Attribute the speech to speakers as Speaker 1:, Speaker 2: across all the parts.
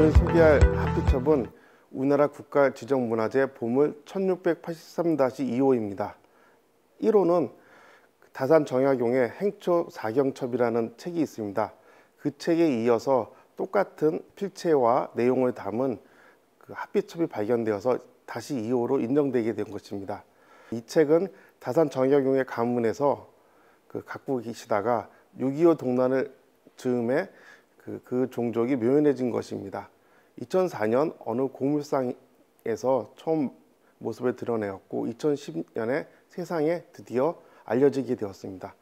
Speaker 1: 오늘 소개할 합두첩은 우리나라 국가지정문화재 보물 1 6 8 3 2 5입니다 1호는 다산 정약용의 행초 사경첩이라는 책이 있습니다. 그 책에 이어서 똑같은 필체와 내용을 담은 그 합비첩이 발견되어서 다시 2호로 인정되게 된 것입니다. 이 책은 다산 정약용의 가문에서 그 갖고 계시다가 6.25 동란을 즈음에 그, 그 종족이 묘연해진 것입니다. 2004년 어느 고물상에서 처음 모습을 드러내었고 2010년에 세상에 드디어 알려지게 되었습니다.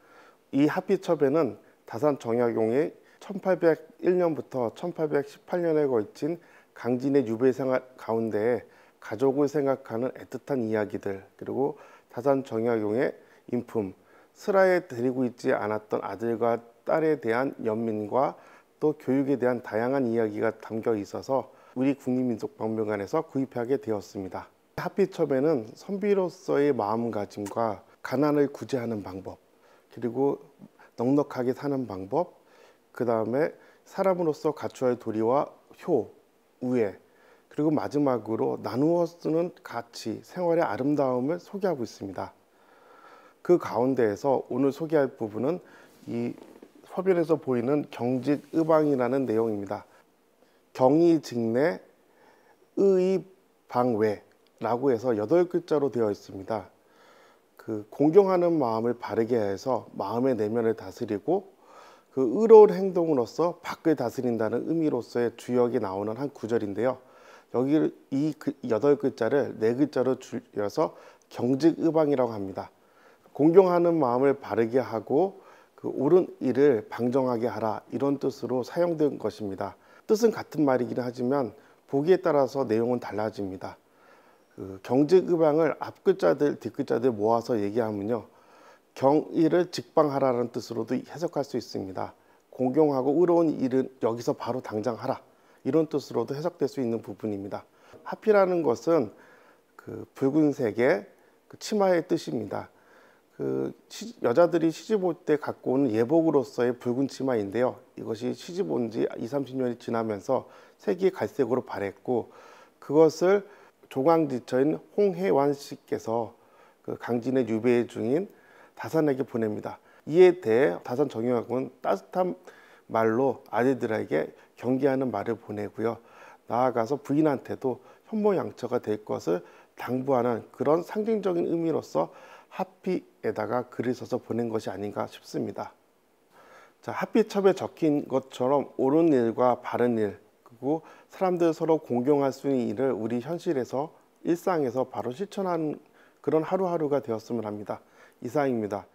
Speaker 1: 이 합비첩에는 다산 정약용의 1801년부터 1818년에 걸친 강진의 유배 생활 가운데 가족을 생각하는 애틋한 이야기들 그리고 다산 정약용의 인품, 슬하에 데리고 있지 않았던 아들과 딸에 대한 연민과 또 교육에 대한 다양한 이야기가 담겨 있어서 우리 국립민속박물관에서 구입하게 되었습니다. 합비첩에는 선비로서의 마음가짐과 가난을 구제하는 방법, 그리고 넉넉하게 사는 방법, 그 다음에 사람으로서 갖추어야 도리와 효, 우애, 그리고 마지막으로 나누어 쓰는 가치, 생활의 아름다움을 소개하고 있습니다. 그 가운데에서 오늘 소개할 부분은 이 서변에서 보이는 경직의방이라는 내용입니다. 경이 직내 의 방외라고 해서 여덟 글자로 되어 있습니다. 그 공경하는 마음을 바르게 해서 마음의 내면을 다스리고 그 의로운 행동으로서 밖을 다스린다는 의미로서의 주역이 나오는 한 구절인데요. 여기 이 그 여덟 글자를 네 글자로 줄여서 경직의방이라고 합니다. 공경하는 마음을 바르게 하고 그 옳은 일을 방정하게 하라 이런 뜻으로 사용된 것입니다. 뜻은 같은 말이긴 하지만 보기에 따라서 내용은 달라집니다. 그 경제급항을 앞글자들 뒷글자들 모아서 얘기하면요. 경의를 직방하라는 뜻으로도 해석할 수 있습니다. 공경하고 의로운 일은 여기서 바로 당장 하라 이런 뜻으로도 해석될 수 있는 부분입니다. 하피라는 것은 그 붉은색의 그 치마의 뜻입니다. 그 시, 여자들이 시집 올 때 갖고 온 예복으로서의 붉은 치마인데요. 이것이 시집 온 지 20, 30년이 지나면서 색이 갈색으로 바랬고 그것을 조광지처인 홍혜완 씨께서 그 강진의 유배 중인 다산에게 보냅니다. 이에 대해 다산 정영학은 따뜻한 말로 아들들에게 경계하는 말을 보내고요. 나아가서 부인한테도 현모양처가 될 것을 당부하는 그런 상징적인 의미로서 하비에다가 글을 써서 보낸 것이 아닌가 싶습니다. 자, 합비첩에 적힌 것처럼 옳은 일과 바른 일, 그리고 사람들 서로 공경할 수 있는 일을 우리 현실에서 일상에서 바로 실천하 그런 하루하루가 되었으면 합니다. 이상입니다.